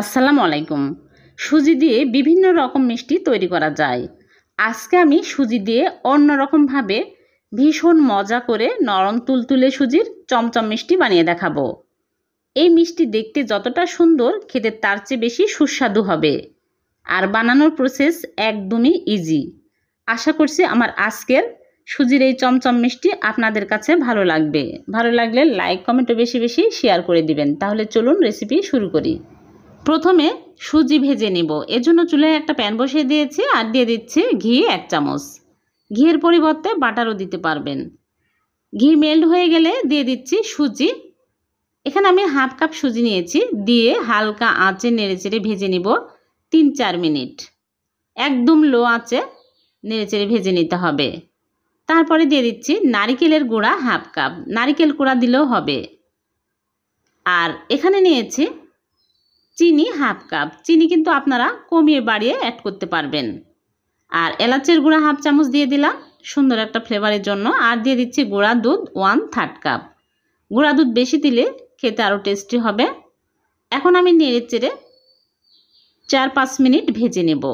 আসসালামু আলাইকুম সুজি দিয়ে বিভিন্ন রকম মিষ্টি তৈরি করা যায় আজকে আমি সুজি দিয়ে অন্যরকমভাবে ভীষণ মজা করে নরম তুলতুলে সুজির চমচম মিষ্টি বানিয়ে দেখাবো এই মিষ্টি দেখতে যতটা সুন্দর খেতে তার চেয়ে বেশি সুস্বাদু হবে আর বানানোর প্রসেস একদমই ইজি আশা করছি আমার আজকের সুজির এই চমচম মিষ্টি আপনাদের কাছে ভালো লাগবে ভালো লাগলে লাইক কমেন্টও বেশি বেশি শেয়ার করে দিবেন তাহলে চলুন রেসিপি শুরু করি প্রথমে সুজি ভেজে নেব এজন্য চুলে একটা প্যান বসিয়ে দিয়েছি আর দিয়ে দিচ্ছি ঘি এক চামচ ঘিয়ের পরিবর্তে বাটারও দিতে পারবেন ঘি মেল্ট হয়ে গেলে দিয়ে দিচ্ছি সুজি এখানে আমি হাফ কাপ সুজি নিয়েছি দিয়ে হালকা আঁচে নেড়েচেড়ে ভেজে নিব তিন চার মিনিট একদম লো আঁচে নেড়েচেড়ে ভেজে নিতে হবে তারপরে দিয়ে দিচ্ছি নারিকেলের গুঁড়া হাফ কাপ নারিকেল কুড়া দিলেও হবে আর এখানে নিয়েছি চিনি হাফ কাপ চিনি কিন্তু আপনারা কমিয়ে বাড়িয়ে অ্যাড করতে পারবেন আর এলাচের গুঁড়া হাফ চামচ দিয়ে দিলাম সুন্দর একটা ফ্লেভারের জন্য আর দিয়ে দিচ্ছি গুঁড়া দুধ ওয়ান থার্ড কাপ গুঁড়া দুধ বেশি দিলে খেতে আরও টেস্টি হবে এখন আমি নেড়ে চেড়ে চার পাঁচ মিনিট ভেজে নেব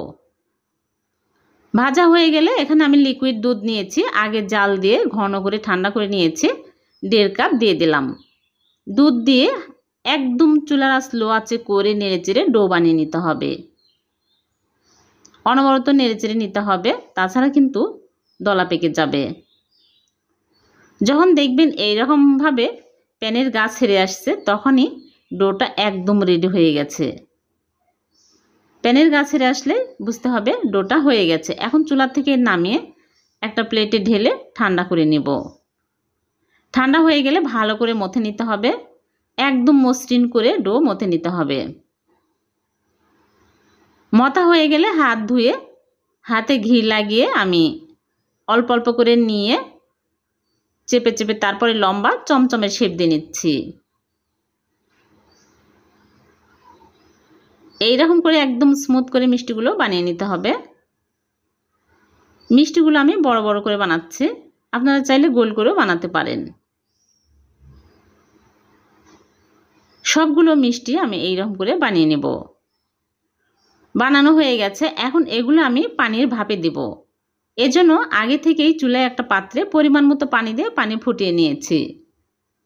ভাজা হয়ে গেলে এখানে আমি লিকুইড দুধ নিয়েছি আগে জাল দিয়ে ঘন করে ঠান্ডা করে নিয়েছি দেড় কাপ দিয়ে দিলাম দুধ দিয়ে একদম চুলার আঁচ লো আছে করে নেড়েচেড়ে ডো বানিয়ে নিতে হবে অনবরত নেড়েচেড়ে নিতে হবে তাছাড়া কিন্তু দলা পেকে যাবে যখন দেখবেন এইরকমভাবে প্যানের গা ছেড়ে আসছে তখনই ডোটা একদম রেডি হয়ে গেছে প্যানের গা ছেড়ে আসলে বুঝতে হবে ডোটা হয়ে গেছে এখন চুলা থেকে নামিয়ে একটা প্লেটে ঢেলে ঠান্ডা করে নিব ঠান্ডা হয়ে গেলে ভালো করে মথে নিতে হবে একদম মসৃণ করে ডো মতে নিতে হবে মতা হয়ে গেলে হাত ধুয়ে হাতে ঘি লাগিয়ে আমি অল্প অল্প করে নিয়ে চেপে চেপে তারপরে লম্বা চমচমের শেপ দিয়ে নিচ্ছি এইরকম করে একদম স্মুথ করে মিষ্টিগুলো বানিয়ে নিতে হবে মিষ্টিগুলো আমি বড় বড় করে বানাচ্ছি আপনারা চাইলে গোল করেও বানাতে পারেন সবগুলো মিষ্টি আমি এইরকম করে বানিয়ে নেব বানানো হয়ে গেছে এখন এগুলো আমি পানির ভাপে দেব এজন্য আগে থেকেই চুলায় একটা পাত্রে পরিমাণ মতো পানি দিয়ে পানি ফুটিয়ে নিয়েছি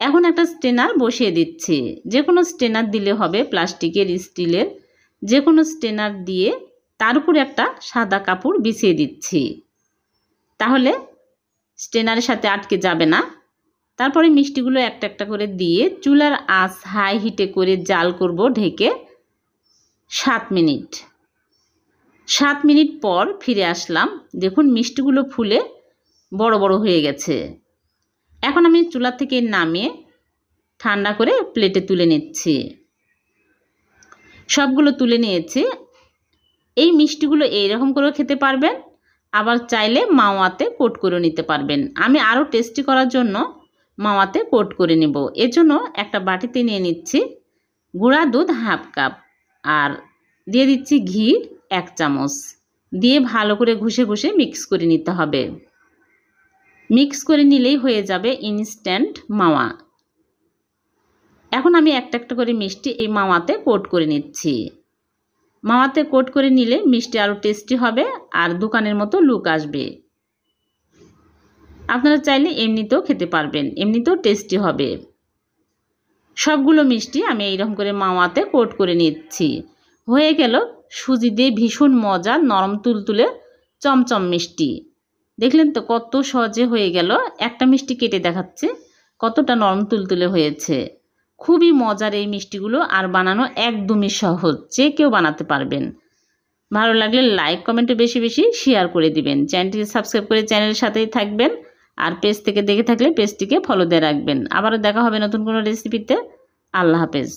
এখন একটা স্টেনার বসিয়ে দিচ্ছি যে কোনো স্টেনার দিলে হবে প্লাস্টিকের স্টিলের যে কোনো স্টেনার দিয়ে তার উপর একটা সাদা কাপড় বিছিয়ে দিচ্ছি তাহলে স্টেনারের সাথে আটকে যাবে না তারপরে মিষ্টিগুলো একটা একটা করে দিয়ে চুলার আঁচ হাই হিটে করে জাল করব ঢেকে সাত মিনিট সাত মিনিট পর ফিরে আসলাম দেখুন মিষ্টিগুলো ফুলে বড় বড় হয়ে গেছে এখন আমি চুলা থেকে নামিয়ে ঠান্ডা করে প্লেটে তুলে নিচ্ছি সবগুলো তুলে নিয়েছি এই মিষ্টিগুলো এইরকম করেও খেতে পারবেন আবার চাইলে মাওয়াতে কোট করে নিতে পারবেন আমি আরও টেস্টি করার জন্য মাওয়াতে কোট করে নেব এজন্য একটা বাটিতে নিয়ে নিচ্ছি গুঁড়া দুধ হাফ কাপ আর দিয়ে দিচ্ছি ঘি এক চামচ দিয়ে ভালো করে ঘষে ঘুষে মিক্স করে নিতে হবে মিক্স করে নিলেই হয়ে যাবে ইনস্ট্যান্ট মাওয়া এখন আমি একটা একটা করে মিষ্টি এই মাওয়াতে কোট করে নিচ্ছি মাওয়াতে কোট করে নিলে মিষ্টি আরও টেস্টি হবে আর দোকানের মতো লুক আসবে আপনারা চাইলে এমনিতেও খেতে পারবেন এমনিতেও টেস্টি হবে সবগুলো মিষ্টি আমি এইরকম করে মাওয়াতে কোট করে নিচ্ছি হয়ে গেল সুজি দিয়ে ভীষণ মজা নরম তুলতুলে চমচম মিষ্টি দেখলেন তো কত সহজে হয়ে গেল একটা মিষ্টি কেটে দেখাচ্ছে কতটা নরম তুলতুলে হয়েছে খুবই মজার এই মিষ্টিগুলো আর বানানো একদমই সহজ যে কেউ বানাতে পারবেন ভালো লাগলে লাইক কমেন্টে বেশি বেশি শেয়ার করে দিবেন চ্যানেলটি সাবস্ক্রাইব করে চ্যানেলের সাথেই থাকবেন আর পেজ থেকে দেখে থাকলে পেজটিকে ফলো দিয়ে রাখবেন আবারও দেখা হবে নতুন কোনো রেসিপিতে আল্লাহ হাফেজ